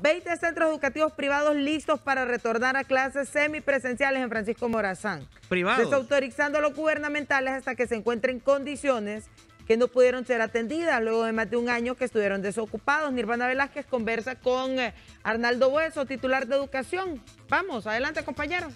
20 centros educativos privados listos para retornar a clases semipresenciales en Francisco Morazán. Privados. Desautorizando los gubernamentales hasta que se encuentren condiciones que no pudieron ser atendidas luego de más de un año que estuvieron desocupados. Nirvana Velázquez conversa con eh, Arnaldo Bueso, titular de Educación. Vamos, adelante compañeros.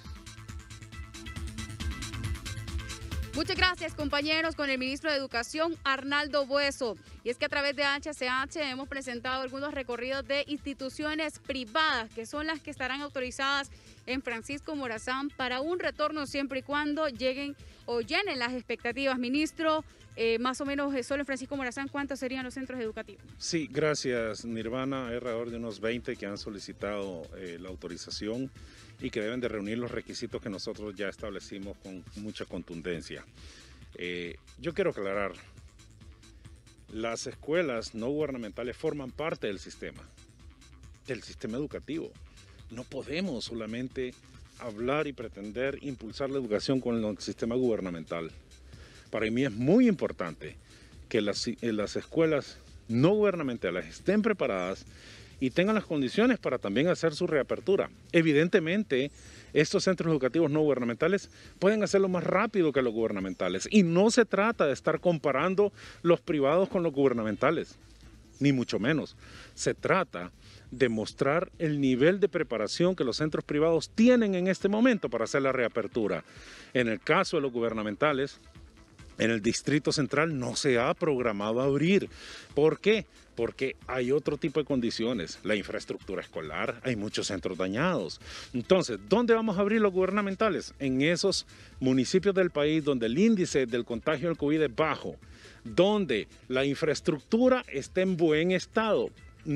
Muchas gracias compañeros con el ministro de Educación Arnaldo Bueso. Y es que a través de HCH hemos presentado algunos recorridos de instituciones privadas que son las que estarán autorizadas en Francisco Morazán para un retorno siempre y cuando lleguen o llenen las expectativas. Ministro, eh, más o menos eh, solo en Francisco Morazán, ¿cuántos serían los centros educativos? Sí, gracias Nirvana. Hay alrededor de unos 20 que han solicitado eh, la autorización y que deben de reunir los requisitos que nosotros ya establecimos con mucha contundencia. yo quiero aclarar, las escuelas no gubernamentales forman parte del sistema, del sistema educativo. No podemos solamente hablar y pretender impulsar la educación con el sistema gubernamental. Para mí es muy importante que las, eh, escuelas no gubernamentales estén preparadas y tengan las condiciones para también hacer su reapertura. Evidentemente, estos centros educativos no gubernamentales pueden hacerlo más rápido que los gubernamentales. Y no se trata de estar comparando los privados con los gubernamentales, ni mucho menos. Se trata de mostrar el nivel de preparación que los centros privados tienen en este momento para hacer la reapertura. En el caso de los gubernamentales, en el Distrito Central no se ha programado abrir. ¿Por qué? Porque hay otro tipo de condiciones. La infraestructura escolar, hay muchos centros dañados. Entonces, ¿dónde vamos a abrir los gubernamentales? En esos municipios del país donde el índice del contagio del COVID es bajo, donde la infraestructura está en buen estado.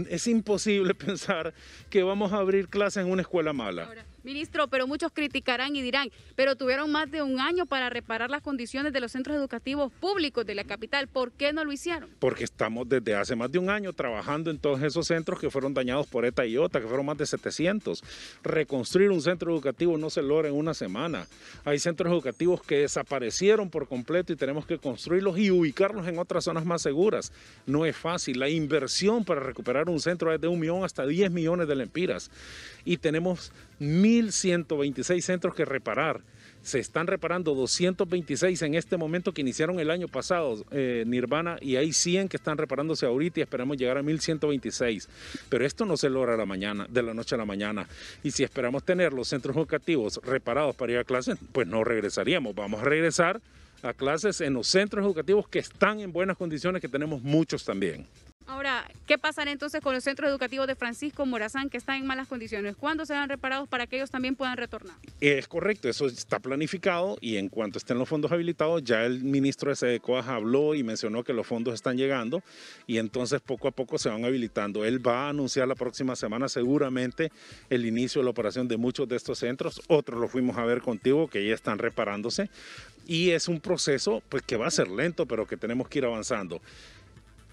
Es imposible pensar que vamos a abrir clases en una escuela mala. Ministro, pero muchos criticarán y dirán, pero tuvieron más de un año para reparar las condiciones de los centros educativos públicos de la capital. ¿Por qué no lo hicieron? Porque estamos desde hace más de un año trabajando en todos esos centros que fueron dañados por ETA y OTA, que fueron más de 700. Reconstruir un centro educativo no se logra en una semana. Hay centros educativos que desaparecieron por completo y tenemos que construirlos y ubicarlos en otras zonas más seguras. No es fácil. La inversión para recuperar un centro es de un millón hasta 10 millones de lempiras. Y tenemos mil 1.126 centros que reparar. Se están reparando 226 en este momento que iniciaron el año pasado, eh, Nirvana, y hay 100 que están reparándose ahorita y esperamos llegar a 1126. Pero esto no se logra la mañana, de la noche a la mañana. Y si esperamos tener los centros educativos reparados para ir a clases, pues no regresaríamos. Vamos a regresar a clases en los centros educativos que están en buenas condiciones, que tenemos muchos también. ¿Qué pasará entonces con los centros educativos de Francisco Morazán que están en malas condiciones? ¿Cuándo serán reparados para que ellos también puedan retornar? Es correcto, eso está planificado y en cuanto estén los fondos habilitados, ya el ministro de SEDECOAS habló y mencionó que los fondos están llegando y entonces poco a poco se van habilitando. Él va a anunciar la próxima semana seguramente el inicio de la operación de muchos de estos centros. Otros los fuimos a ver contigo que ya están reparándose y es un proceso pues que va a ser lento, pero que tenemos que ir avanzando.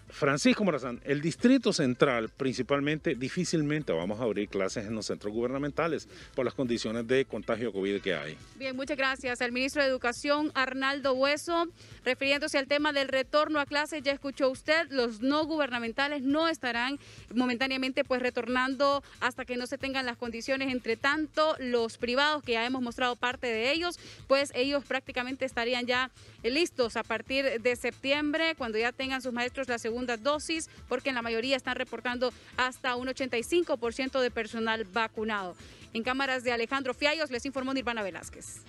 Francisco Morazán, el Distrito Central principalmente difícilmente vamos a abrir clases en los centros gubernamentales por las condiciones de contagio COVID que hay. Bien, muchas gracias. El ministro de Educación, Arnaldo Hueso, refiriéndose al tema del retorno a clases, ya escuchó usted, los no gubernamentales no estarán momentáneamente pues retornando hasta que no se tengan las condiciones. Entre tanto, los privados, que ya hemos mostrado parte de ellos, pues ellos prácticamente estarían ya listos a partir de septiembre, cuando ya tengan sus maestros la segunda dosis, porque en la mayoría están reportando hasta un 85% de personal vacunado. En cámaras de Alejandro Fiallos les informó Nirvana Velázquez.